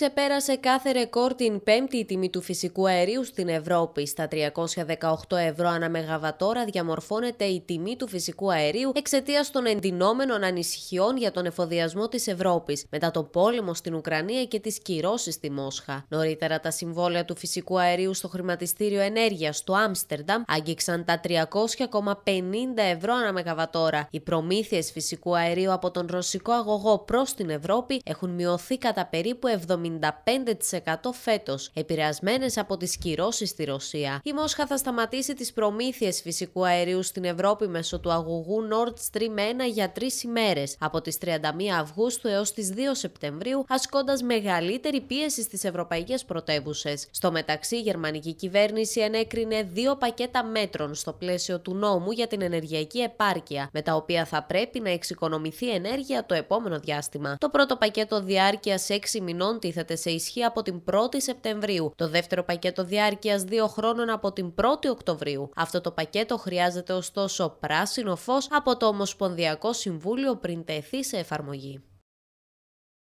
ξεπέρασε κάθε ρεκόρ την πέμπτη τιμή του φυσικού αερίου στην Ευρώπη. Στα 318 ευρώ ανά μεγαβατόρα διαμορφώνεται η τιμή του φυσικού αερίου εξαιτίας των εντυνόμενων ανησυχιών για τον εφοδιασμό της Ευρώπης μετά το πόλεμο στην Ουκρανία και τις κυρώσεις στη Μόσχα. Νωρίτερα, τα συμβόλαια του φυσικού αερίου στο χρηματιστήριο ενέργειας του Άμστερνταμ άγγιξαν τα 300,50 ευρώ ανά μεγαβατόρα. Οι προμήθειες φυσικού αερίου από τον ρωσικό αγωγό προς την Ευρώπη έχουν μειωθεί κατά περίπου 70 55% φέτος, επηρεασμένες από τις κυρώσεις στη Ρωσία, η Μόσχα θα σταματήσει τις προμήθειες φυσικού αερίου στην Ευρώπη μέσω του αγωγού Nord Stream 1 για τρεις ημέρες από τις 31 Αυγούστου έως τις 2 Σεπτεμβρίου, ασκώντας μεγαλύτερη πίεση στις ευρωπαϊκές πρωτεύουσες. Στο μεταξύ, η γερμανική κυβέρνηση ενέκρινε δύο πακέτα μέτρων στο πλαίσιο του νόμου για την ενεργειακή επάρκεια, με τα οποία θα πρέπει να εξοικονομηθεί ενέργεια το επόμενο διάστημα. Το πρώτο πακέτο διάρκειας 6 μηνών τη τίθεται σε ισχύ από την 1η Σεπτεμβρίου. Το δεύτερο πακέτο διάρκειας δύο χρόνων από την 1η Οκτωβρίου. Αυτό το πακέτο χρειάζεται ωστόσο πράσινο φως από το Ομοσπονδιακό Συμβούλιο πριν τεθεί σε εφαρμογή.